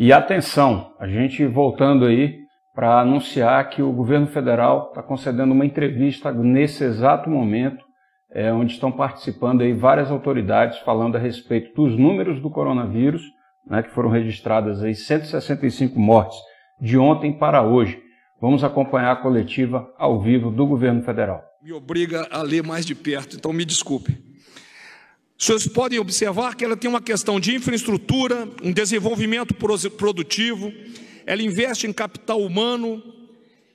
E atenção, a gente voltando aí para anunciar que o governo federal está concedendo uma entrevista nesse exato momento, é, onde estão participando aí várias autoridades falando a respeito dos números do coronavírus, né, que foram registradas aí 165 mortes de ontem para hoje. Vamos acompanhar a coletiva ao vivo do governo federal. Me obriga a ler mais de perto, então me desculpe. Os senhores podem observar que ela tem uma questão de infraestrutura, um desenvolvimento produtivo, ela investe em capital humano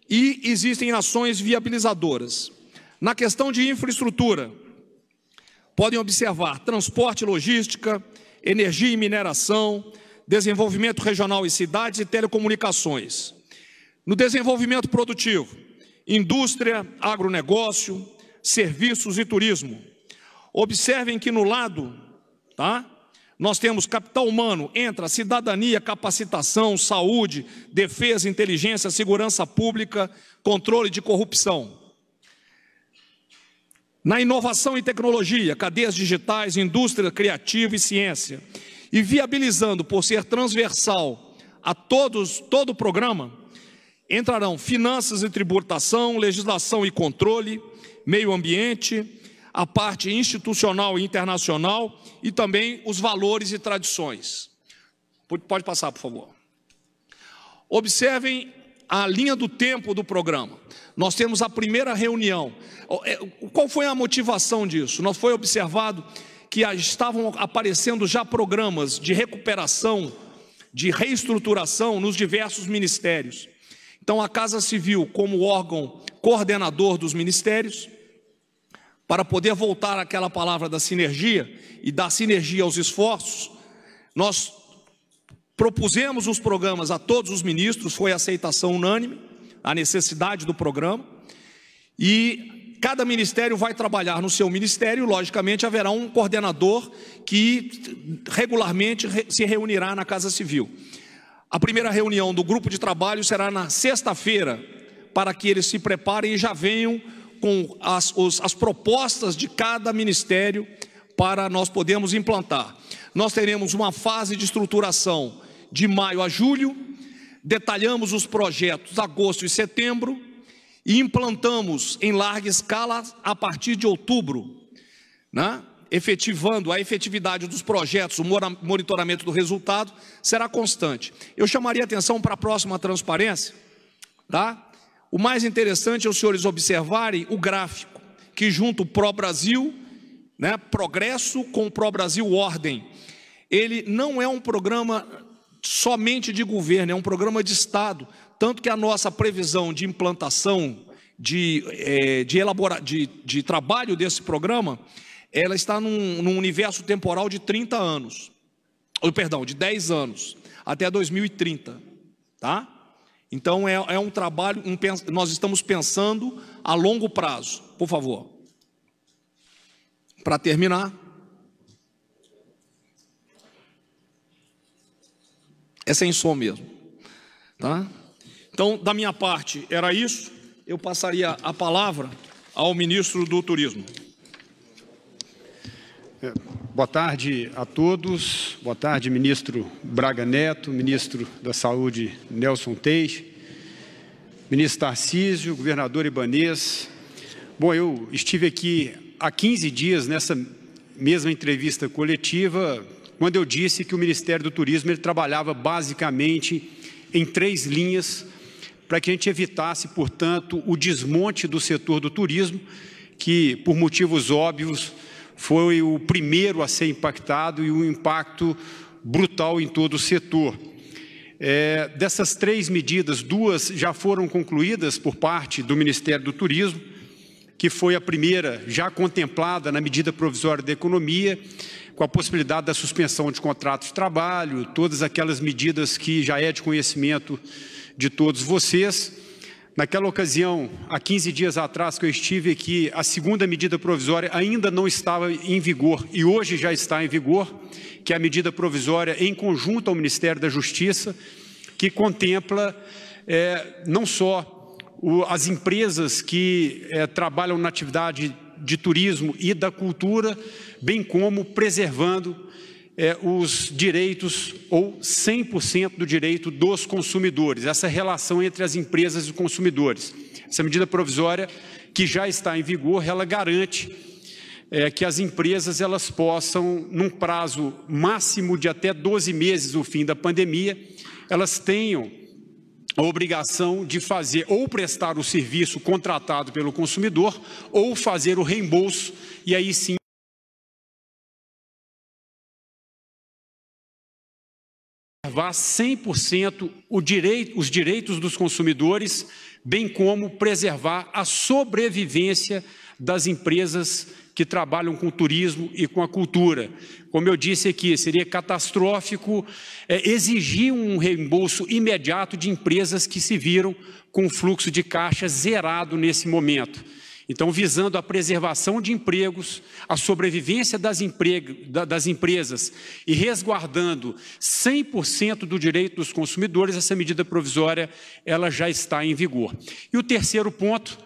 e existem ações viabilizadoras. Na questão de infraestrutura, podem observar transporte e logística, energia e mineração, desenvolvimento regional e cidades e telecomunicações. No desenvolvimento produtivo, indústria, agronegócio, serviços e turismo. Observem que no lado, tá? Nós temos capital humano, entra cidadania, capacitação, saúde, defesa, inteligência, segurança pública, controle de corrupção. Na inovação e tecnologia, cadeias digitais, indústria criativa e ciência. E viabilizando, por ser transversal a todos, todo o programa, entrarão finanças e tributação, legislação e controle, meio ambiente, a parte institucional e internacional e também os valores e tradições. Pode passar, por favor. Observem a linha do tempo do programa. Nós temos a primeira reunião. É, qual foi a motivação disso? Nós foi observado que estavam aparecendo já programas de recuperação, de reestruturação nos diversos ministérios. Então, a Casa Civil, como órgão coordenador dos ministérios, para poder voltar àquela palavra da sinergia e dar sinergia aos esforços, nós propusemos os programas a todos os ministros, foi aceitação unânime, a necessidade do programa, e cada ministério vai trabalhar no seu ministério, logicamente haverá um coordenador que regularmente se reunirá na Casa Civil. A primeira reunião do grupo de trabalho será na sexta-feira, para que eles se preparem e já venham com as, os, as propostas de cada ministério para nós podermos implantar. Nós teremos uma fase de estruturação de maio a julho, detalhamos os projetos agosto e setembro e implantamos em larga escala a partir de outubro, né? efetivando a efetividade dos projetos, o monitoramento do resultado será constante. Eu chamaria atenção para a próxima transparência, tá? O mais interessante é os senhores observarem o gráfico que junta o pró-Brasil, né, progresso com o pró-Brasil ordem. Ele não é um programa somente de governo, é um programa de Estado. Tanto que a nossa previsão de implantação, de, é, de, elabora, de, de trabalho desse programa, ela está num, num universo temporal de 30 anos. Ou, perdão, de 10 anos, até 2030. Tá? Então é, é um trabalho, um, nós estamos pensando a longo prazo. Por favor. Para terminar, é sem som mesmo, tá? Então, da minha parte, era isso. Eu passaria a palavra ao ministro do Turismo. É, boa tarde a todos. Boa tarde, ministro Braga Neto, ministro da Saúde Nelson Teixe, ministro Tarcísio, governador Ibanês. Bom, eu estive aqui há 15 dias nessa mesma entrevista coletiva, quando eu disse que o Ministério do Turismo ele trabalhava basicamente em três linhas para que a gente evitasse, portanto, o desmonte do setor do turismo, que por motivos óbvios foi o primeiro a ser impactado e um impacto brutal em todo o setor. É, dessas três medidas, duas já foram concluídas por parte do Ministério do Turismo, que foi a primeira já contemplada na medida provisória da economia, com a possibilidade da suspensão de contratos de trabalho, todas aquelas medidas que já é de conhecimento de todos vocês. Naquela ocasião, há 15 dias atrás que eu estive aqui, a segunda medida provisória ainda não estava em vigor e hoje já está em vigor, que é a medida provisória em conjunto ao Ministério da Justiça, que contempla é, não só o, as empresas que é, trabalham na atividade de turismo e da cultura, bem como preservando é, os direitos ou 100% do direito dos consumidores, essa relação entre as empresas e os consumidores. Essa medida provisória que já está em vigor, ela garante é, que as empresas elas possam, num prazo máximo de até 12 meses, o fim da pandemia, elas tenham a obrigação de fazer ou prestar o serviço contratado pelo consumidor ou fazer o reembolso e aí sim preservar 100% direito, os direitos dos consumidores, bem como preservar a sobrevivência das empresas que trabalham com turismo e com a cultura. Como eu disse aqui, seria catastrófico é, exigir um reembolso imediato de empresas que se viram com o fluxo de caixa zerado nesse momento. Então, visando a preservação de empregos, a sobrevivência das, emprego, das empresas e resguardando 100% do direito dos consumidores, essa medida provisória ela já está em vigor. E o terceiro ponto,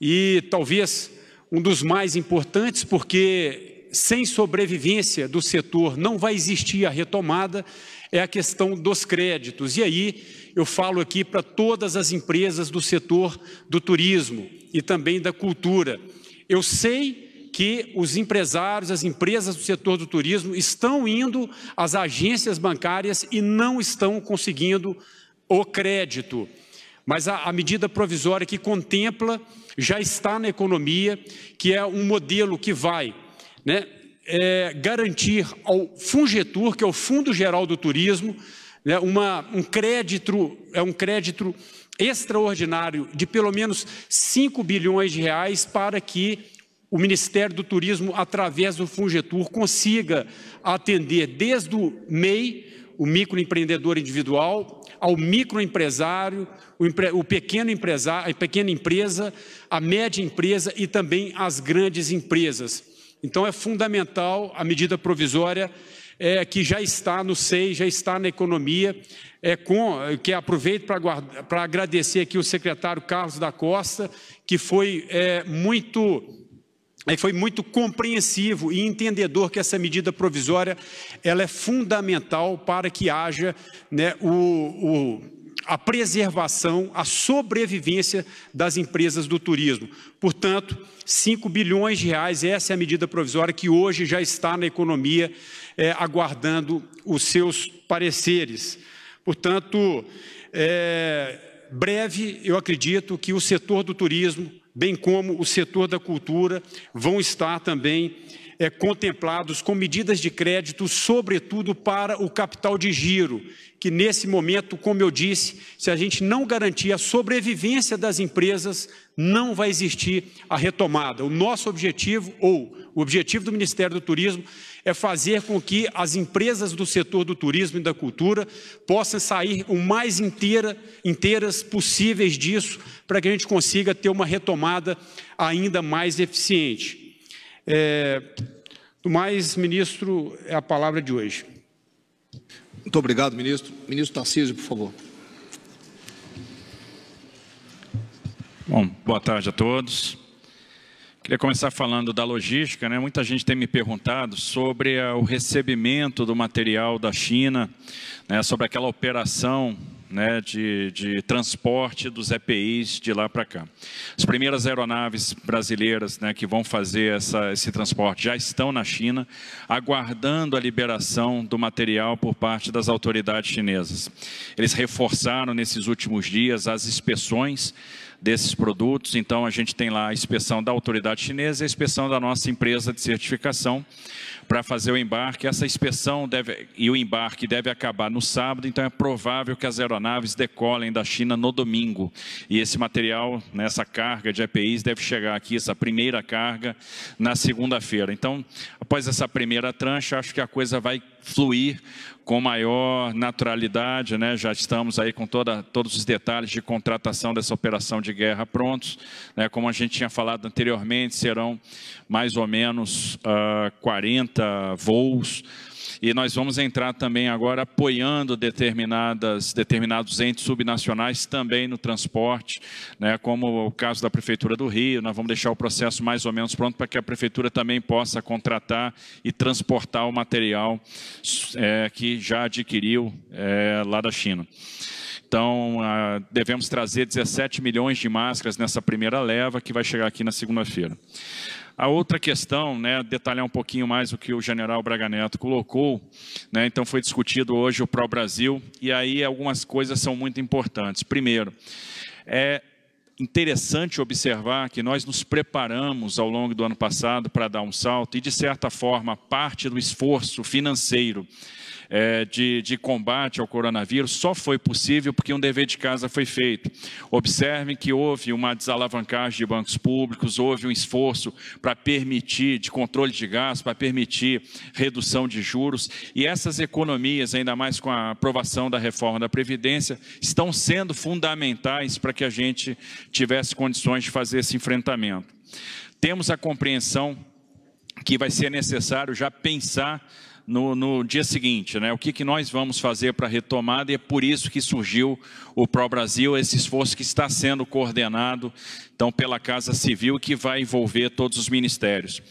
e talvez um dos mais importantes, porque sem sobrevivência do setor não vai existir a retomada, é a questão dos créditos. E aí eu falo aqui para todas as empresas do setor do turismo e também da cultura. Eu sei que os empresários, as empresas do setor do turismo estão indo às agências bancárias e não estão conseguindo o crédito. Mas a, a medida provisória que contempla já está na economia, que é um modelo que vai né, é, garantir ao Fungetur, que é o Fundo Geral do Turismo, né, uma, um crédito, é um crédito extraordinário de pelo menos 5 bilhões de reais para que o Ministério do Turismo, através do Fungetur, consiga atender desde o MEI, o microempreendedor individual, ao microempresário, o, empre, o pequeno empresário, a pequena empresa, a média empresa e também as grandes empresas. Então é fundamental a medida provisória é, que já está no SEI, já está na economia, é, com, que aproveito para agradecer aqui o secretário Carlos da Costa, que foi é, muito é, foi muito compreensivo e entendedor que essa medida provisória ela é fundamental para que haja né, o, o a preservação, a sobrevivência das empresas do turismo. Portanto, 5 bilhões de reais, essa é a medida provisória que hoje já está na economia, é, aguardando os seus pareceres. Portanto, é, breve, eu acredito que o setor do turismo, bem como o setor da cultura, vão estar também é, contemplados com medidas de crédito, sobretudo para o capital de giro, que nesse momento, como eu disse, se a gente não garantir a sobrevivência das empresas, não vai existir a retomada. O nosso objetivo, ou o objetivo do Ministério do Turismo, é fazer com que as empresas do setor do turismo e da cultura possam sair o mais inteira, inteiras possíveis disso, para que a gente consiga ter uma retomada ainda mais eficiente. É, do mais, ministro, é a palavra de hoje. Muito obrigado, ministro. Ministro Tarcísio, por favor. Bom, boa tarde a todos. Queria começar falando da logística, né? Muita gente tem me perguntado sobre o recebimento do material da China, né? sobre aquela operação né, de, de transporte dos EPIs de lá para cá. As primeiras aeronaves brasileiras né, que vão fazer essa, esse transporte já estão na China, aguardando a liberação do material por parte das autoridades chinesas. Eles reforçaram nesses últimos dias as inspeções desses produtos. Então, a gente tem lá a inspeção da autoridade chinesa e a inspeção da nossa empresa de certificação para fazer o embarque. Essa inspeção deve, e o embarque deve acabar no sábado, então é provável que as aeronaves decolem da China no domingo. E esse material, nessa né, carga de EPIs, deve chegar aqui, essa primeira carga, na segunda-feira. Então, após essa primeira trancha, acho que a coisa vai fluir com maior naturalidade, né? já estamos aí com toda, todos os detalhes de contratação dessa operação de guerra prontos, né? como a gente tinha falado anteriormente, serão mais ou menos uh, ah, 40 voos, e nós vamos entrar também agora apoiando determinadas, determinados entes subnacionais também no transporte, né, como o caso da Prefeitura do Rio, nós vamos deixar o processo mais ou menos pronto para que a Prefeitura também possa contratar e transportar o material é, que já adquiriu é, lá da China. Então, ah, devemos trazer 17 milhões de máscaras nessa primeira leva, que vai chegar aqui na segunda-feira. A outra questão, né, detalhar um pouquinho mais o que o general Braga Neto colocou, né, então foi discutido hoje o pró-Brasil, e aí algumas coisas são muito importantes. Primeiro, é interessante observar que nós nos preparamos ao longo do ano passado para dar um salto, e de certa forma, parte do esforço financeiro é, de, de combate ao coronavírus só foi possível porque um dever de casa foi feito. Observem que houve uma desalavancagem de bancos públicos, houve um esforço para permitir, de controle de gastos, para permitir redução de juros, e essas economias, ainda mais com a aprovação da reforma da Previdência, estão sendo fundamentais para que a gente tivesse condições de fazer esse enfrentamento. Temos a compreensão que vai ser necessário já pensar no, no dia seguinte, né? O que, que nós vamos fazer para a retomada e é por isso que surgiu o Pro Brasil, esse esforço que está sendo coordenado então pela Casa Civil que vai envolver todos os ministérios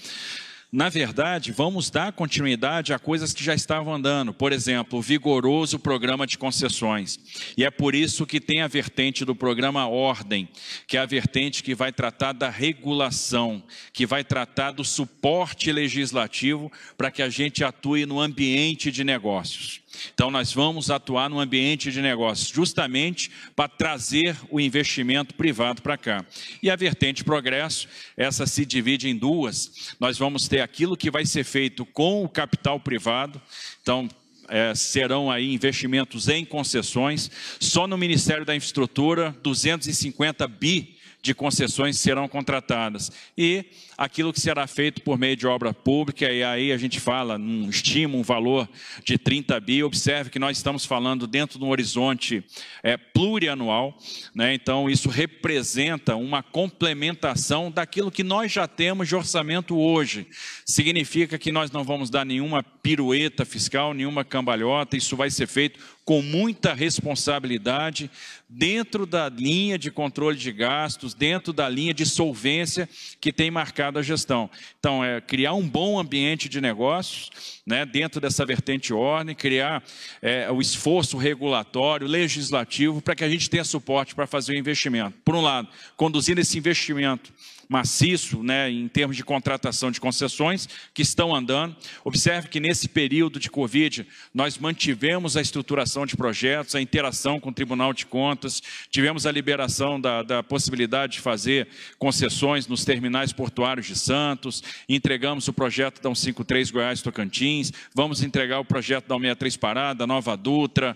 na verdade, vamos dar continuidade a coisas que já estavam andando. Por exemplo, o vigoroso programa de concessões. E é por isso que tem a vertente do programa Ordem, que é a vertente que vai tratar da regulação, que vai tratar do suporte legislativo para que a gente atue no ambiente de negócios. Então, nós vamos atuar no ambiente de negócios, justamente para trazer o investimento privado para cá. E a vertente progresso, essa se divide em duas. Nós vamos ter aquilo que vai ser feito com o capital privado. Então, é, serão aí investimentos em concessões. Só no Ministério da Infraestrutura, 250 bi de concessões serão contratadas. E aquilo que será feito por meio de obra pública, e aí a gente fala num estima, um valor de 30 bi. Observe que nós estamos falando dentro de um horizonte é, plurianual, né? então isso representa uma complementação daquilo que nós já temos de orçamento hoje. Significa que nós não vamos dar nenhuma pirueta fiscal, nenhuma cambalhota, isso vai ser feito com muita responsabilidade, dentro da linha de controle de gastos, dentro da linha de solvência que tem marcado a gestão. Então, é criar um bom ambiente de negócios, né, dentro dessa vertente ordem, criar é, o esforço regulatório, legislativo, para que a gente tenha suporte para fazer o investimento. Por um lado, conduzindo esse investimento maciço né, em termos de contratação de concessões, que estão andando. Observe que nesse período de Covid, nós mantivemos a estruturação de projetos, a interação com o Tribunal de Contas, tivemos a liberação da, da possibilidade de fazer concessões nos terminais portuários de Santos, entregamos o projeto da 153 Goiás Tocantins, vamos entregar o projeto da 163 Parada Nova Dutra,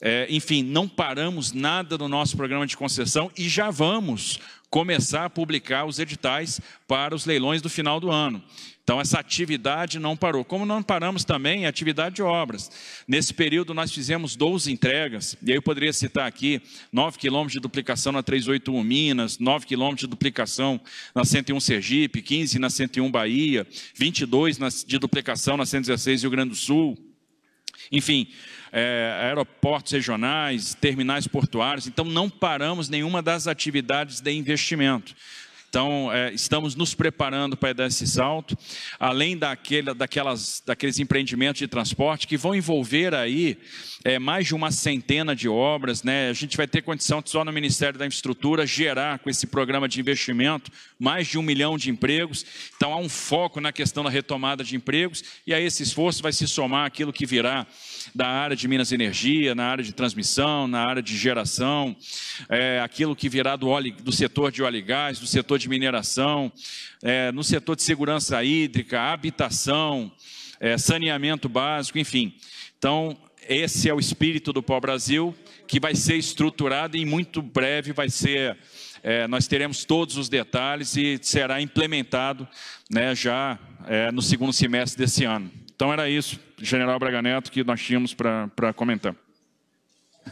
é, enfim, não paramos nada no nosso programa de concessão e já vamos começar a publicar os editais para os leilões do final do ano. Então, essa atividade não parou. Como não paramos também a é atividade de obras. Nesse período, nós fizemos 12 entregas, e aí eu poderia citar aqui 9 quilômetros de duplicação na 381 Minas, 9 quilômetros de duplicação na 101 Sergipe, 15 na 101 Bahia, 22 de duplicação na 116 Rio Grande do Sul, enfim, é, aeroportos regionais, terminais portuários. Então, não paramos nenhuma das atividades de investimento. Então, é, estamos nos preparando para dar esse salto, além daquele, daquelas, daqueles empreendimentos de transporte que vão envolver aí é, mais de uma centena de obras. Né? A gente vai ter condição de, só no Ministério da Infraestrutura, gerar com esse programa de investimento mais de um milhão de empregos. Então, há um foco na questão da retomada de empregos, e a esse esforço vai se somar aquilo que virá da área de Minas Energia, na área de transmissão, na área de geração, é, aquilo que virá do, óleo, do setor de óleo e gás, do setor de mineração, é, no setor de segurança hídrica, habitação, é, saneamento básico, enfim. Então, esse é o espírito do Pó Brasil, que vai ser estruturado e em muito breve vai ser. É, nós teremos todos os detalhes e será implementado né, já é, no segundo semestre desse ano. Então era isso, General Braga Neto, que nós tínhamos para comentar.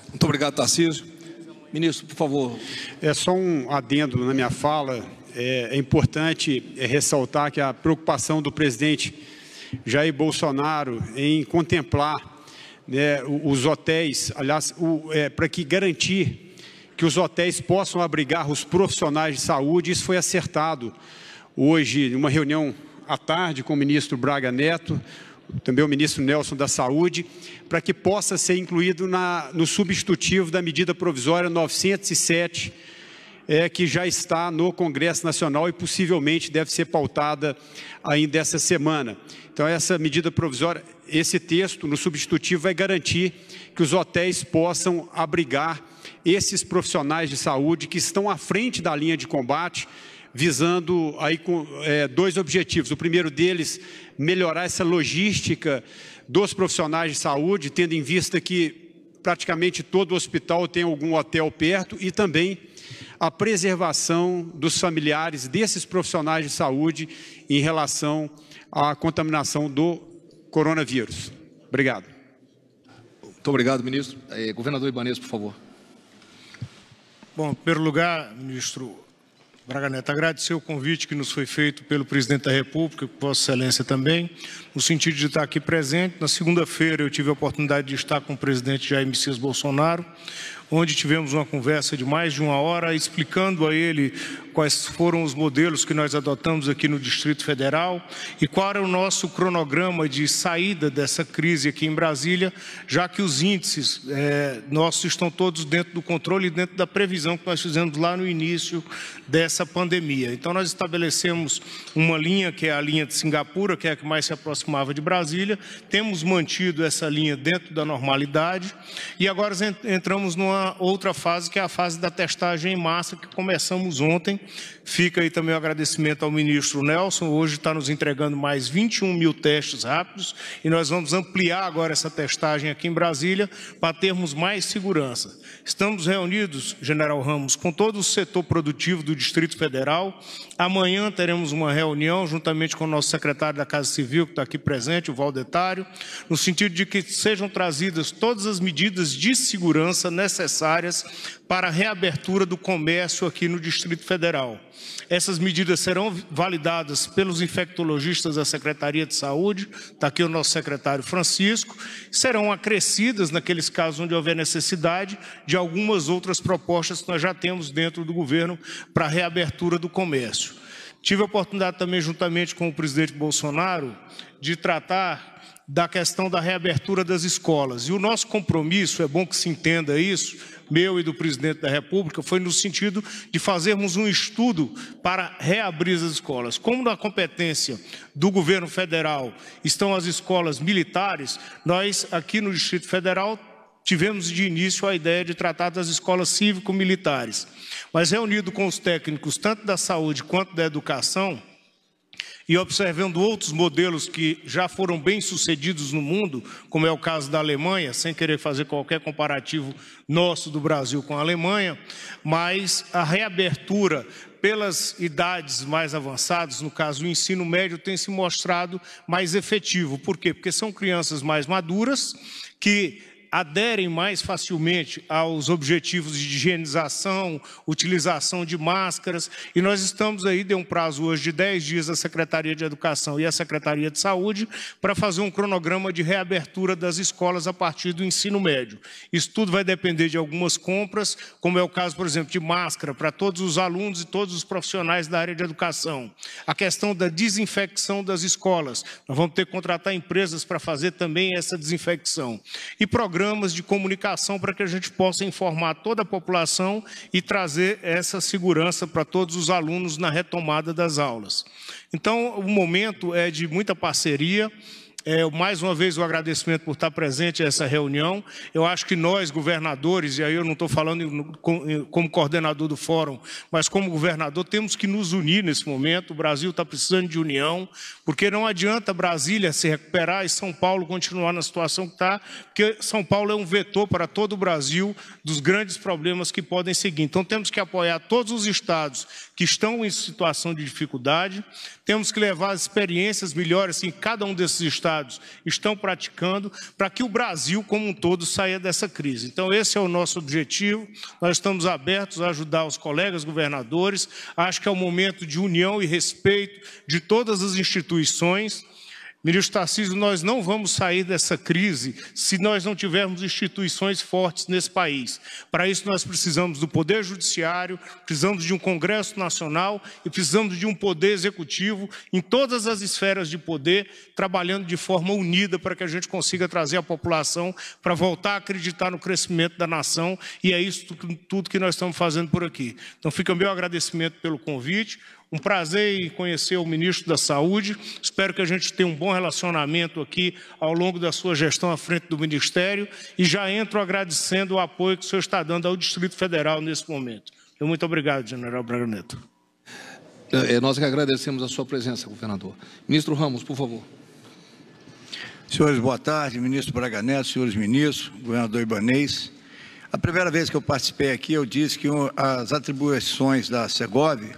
Muito obrigado, Tarcísio. Ministro, por favor. É só um adendo na minha fala. É, é importante é, ressaltar que a preocupação do presidente Jair Bolsonaro em contemplar né, os hotéis, aliás, é, para que garantir que os hotéis possam abrigar os profissionais de saúde, isso foi acertado hoje, numa reunião à tarde com o ministro Braga Neto, também o ministro Nelson da Saúde, para que possa ser incluído na, no substitutivo da medida provisória 907, é, que já está no Congresso Nacional e possivelmente deve ser pautada ainda essa semana. Então, essa medida provisória, esse texto no substitutivo vai garantir que os hotéis possam abrigar esses profissionais de saúde que estão à frente da linha de combate visando aí com, é, dois objetivos. O primeiro deles, melhorar essa logística dos profissionais de saúde, tendo em vista que praticamente todo hospital tem algum hotel perto e também a preservação dos familiares desses profissionais de saúde em relação à contaminação do coronavírus. Obrigado. Muito obrigado, ministro. É, governador Ibanez, por favor. Bom, em primeiro lugar, ministro, Braga Neto, agradecer o convite que nos foi feito pelo presidente da República, Vossa Excelência também, no sentido de estar aqui presente. Na segunda-feira eu tive a oportunidade de estar com o presidente Jair Messias Bolsonaro onde tivemos uma conversa de mais de uma hora, explicando a ele quais foram os modelos que nós adotamos aqui no Distrito Federal e qual era o nosso cronograma de saída dessa crise aqui em Brasília, já que os índices é, nossos estão todos dentro do controle e dentro da previsão que nós fizemos lá no início dessa pandemia. Então, nós estabelecemos uma linha que é a linha de Singapura, que é a que mais se aproximava de Brasília, temos mantido essa linha dentro da normalidade e agora entramos numa uma outra fase que é a fase da testagem em massa que começamos ontem. Fica aí também o agradecimento ao ministro Nelson, hoje está nos entregando mais 21 mil testes rápidos e nós vamos ampliar agora essa testagem aqui em Brasília para termos mais segurança. Estamos reunidos, General Ramos, com todo o setor produtivo do Distrito Federal. Amanhã teremos uma reunião juntamente com o nosso secretário da Casa Civil, que está aqui presente, o Valdetário, no sentido de que sejam trazidas todas as medidas de segurança necessárias necessárias para a reabertura do comércio aqui no Distrito Federal. Essas medidas serão validadas pelos infectologistas da Secretaria de Saúde, está aqui o nosso secretário Francisco, serão acrescidas naqueles casos onde houver necessidade de algumas outras propostas que nós já temos dentro do governo para a reabertura do comércio. Tive a oportunidade também, juntamente com o presidente Bolsonaro, de tratar da questão da reabertura das escolas. E o nosso compromisso, é bom que se entenda isso, meu e do presidente da República, foi no sentido de fazermos um estudo para reabrir as escolas. Como na competência do governo federal estão as escolas militares, nós aqui no Distrito Federal tivemos de início a ideia de tratar das escolas cívico-militares. Mas reunido com os técnicos, tanto da saúde quanto da educação, e observando outros modelos que já foram bem sucedidos no mundo, como é o caso da Alemanha, sem querer fazer qualquer comparativo nosso do Brasil com a Alemanha, mas a reabertura pelas idades mais avançadas, no caso o ensino médio, tem se mostrado mais efetivo. Por quê? Porque são crianças mais maduras que aderem mais facilmente aos objetivos de higienização, utilização de máscaras, e nós estamos aí, deu um prazo hoje de 10 dias a Secretaria de Educação e a Secretaria de Saúde para fazer um cronograma de reabertura das escolas a partir do ensino médio. Isso tudo vai depender de algumas compras, como é o caso, por exemplo, de máscara para todos os alunos e todos os profissionais da área de educação. A questão da desinfecção das escolas. Nós vamos ter que contratar empresas para fazer também essa desinfecção. E programas programas de comunicação para que a gente possa informar toda a população e trazer essa segurança para todos os alunos na retomada das aulas. Então, o momento é de muita parceria. É, mais uma vez, o um agradecimento por estar presente a essa reunião. Eu acho que nós, governadores, e aí eu não estou falando como coordenador do fórum, mas como governador, temos que nos unir nesse momento. O Brasil está precisando de união, porque não adianta Brasília se recuperar e São Paulo continuar na situação que está, porque São Paulo é um vetor para todo o Brasil dos grandes problemas que podem seguir. Então, temos que apoiar todos os estados que estão em situação de dificuldade, temos que levar as experiências melhores em cada um desses estados estão praticando para que o Brasil como um todo saia dessa crise. Então, esse é o nosso objetivo. Nós estamos abertos a ajudar os colegas governadores. Acho que é o momento de união e respeito de todas as instituições. Ministro Tarcísio, nós não vamos sair dessa crise se nós não tivermos instituições fortes nesse país. Para isso, nós precisamos do Poder Judiciário, precisamos de um Congresso Nacional e precisamos de um Poder Executivo em todas as esferas de poder, trabalhando de forma unida para que a gente consiga trazer a população para voltar a acreditar no crescimento da nação. E é isso tudo que nós estamos fazendo por aqui. Então, fica o meu agradecimento pelo convite. Um prazer em conhecer o ministro da Saúde. Espero que a gente tenha um bom relacionamento aqui ao longo da sua gestão à frente do Ministério. E já entro agradecendo o apoio que o senhor está dando ao Distrito Federal nesse momento. muito obrigado, General Braga Neto. É, é, nós que agradecemos a sua presença, governador. Ministro Ramos, por favor. Senhores, boa tarde. Ministro Braga Neto, senhores ministros, governador Ibanês. A primeira vez que eu participei aqui, eu disse que as atribuições da Segovia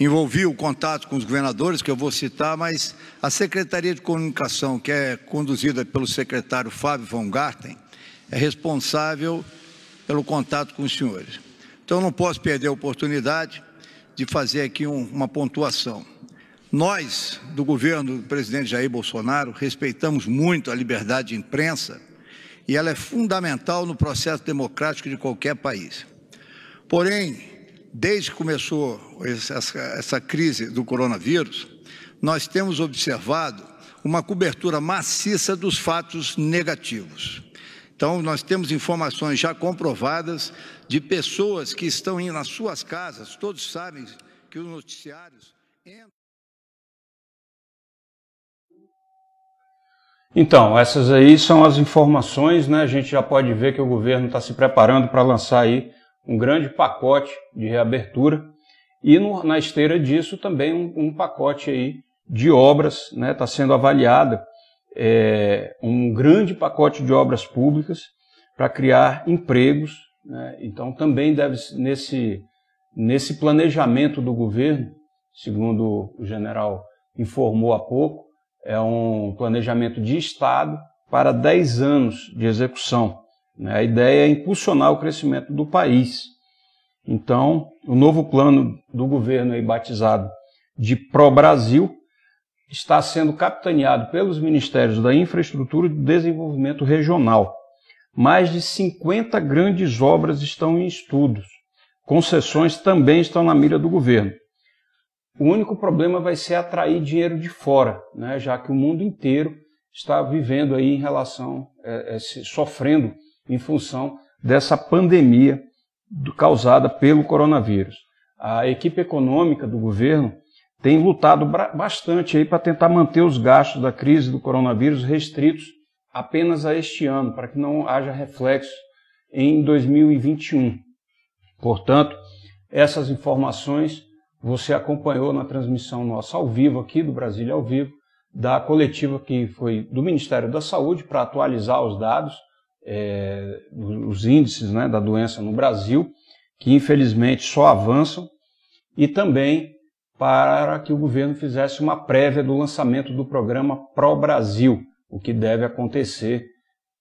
envolvi o contato com os governadores, que eu vou citar, mas a Secretaria de Comunicação, que é conduzida pelo secretário Fábio Von Garten, é responsável pelo contato com os senhores. Então, não posso perder a oportunidade de fazer aqui um, uma pontuação. Nós, do governo do presidente Jair Bolsonaro, respeitamos muito a liberdade de imprensa e ela é fundamental no processo democrático de qualquer país. Porém, desde que começou essa, crise do coronavírus, nós temos observado uma cobertura maciça dos fatos negativos. Então, nós temos informações já comprovadas de pessoas que estão indo nas suas casas, todos sabem que os noticiários entram. Então, essas aí são as informações, né? A gente já pode ver que o governo está se preparando para lançar aí um grande pacote de reabertura e no, na esteira disso também um, um pacote aí de obras, está né, tá sendo avaliada é, um grande pacote de obras públicas para criar empregos. Né, então também deve nesse nesse planejamento do governo, segundo o general informou há pouco, é um planejamento de Estado para 10 anos de execução. Né? A ideia é impulsionar o crescimento do país. Então, o novo plano do governo aí batizado de Pro Brasil está sendo capitaneado pelos Ministérios da Infraestrutura e do Desenvolvimento Regional. Mais de 50 grandes obras estão em estudos. Concessões também estão na mira do governo. O único problema vai ser atrair dinheiro de fora, né? já que o mundo inteiro está vivendo aí em relação, é, é, sofrendo em função dessa pandemia causada pelo coronavírus. A equipe econômica do governo tem lutado bastante aí para tentar manter os gastos da crise do coronavírus restritos apenas a este ano, para que não haja reflexo em 2021. Portanto, essas informações você acompanhou na transmissão nossa ao vivo aqui do Brasília ao vivo da coletiva que foi do Ministério da Saúde para atualizar os dados é, os índices né, da doença no Brasil, que infelizmente só avançam, e também para que o governo fizesse uma prévia do lançamento do programa Pro Brasil, o que deve acontecer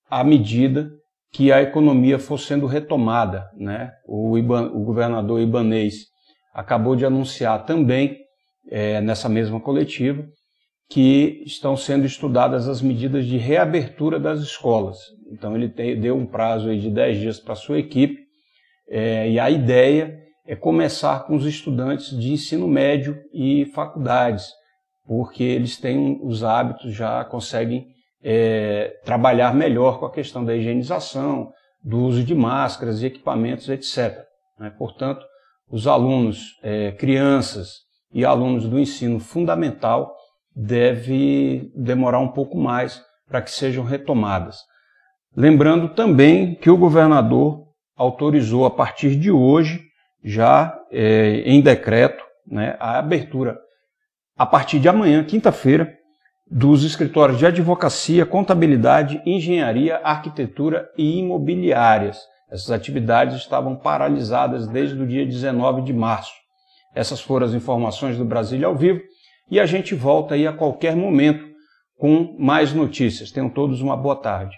à medida que a economia for sendo retomada. Né? O, Iban, o governador Ibanês acabou de anunciar também, é, nessa mesma coletiva, que estão sendo estudadas as medidas de reabertura das escolas. Então, ele deu um prazo de 10 dias para a sua equipe, é, e a ideia é começar com os estudantes de ensino médio e faculdades, porque eles têm os hábitos, já conseguem é, trabalhar melhor com a questão da higienização, do uso de máscaras e equipamentos, etc. Né? Portanto, os alunos, é, crianças e alunos do ensino fundamental deve demorar um pouco mais para que sejam retomadas. Lembrando também que o governador autorizou a partir de hoje, já é, em decreto, né, a abertura, a partir de amanhã, quinta-feira, dos escritórios de advocacia, contabilidade, engenharia, arquitetura e imobiliárias. Essas atividades estavam paralisadas desde o dia 19 de março. Essas foram as informações do Brasil ao vivo. E a gente volta aí a qualquer momento com mais notícias. Tenham todos uma boa tarde.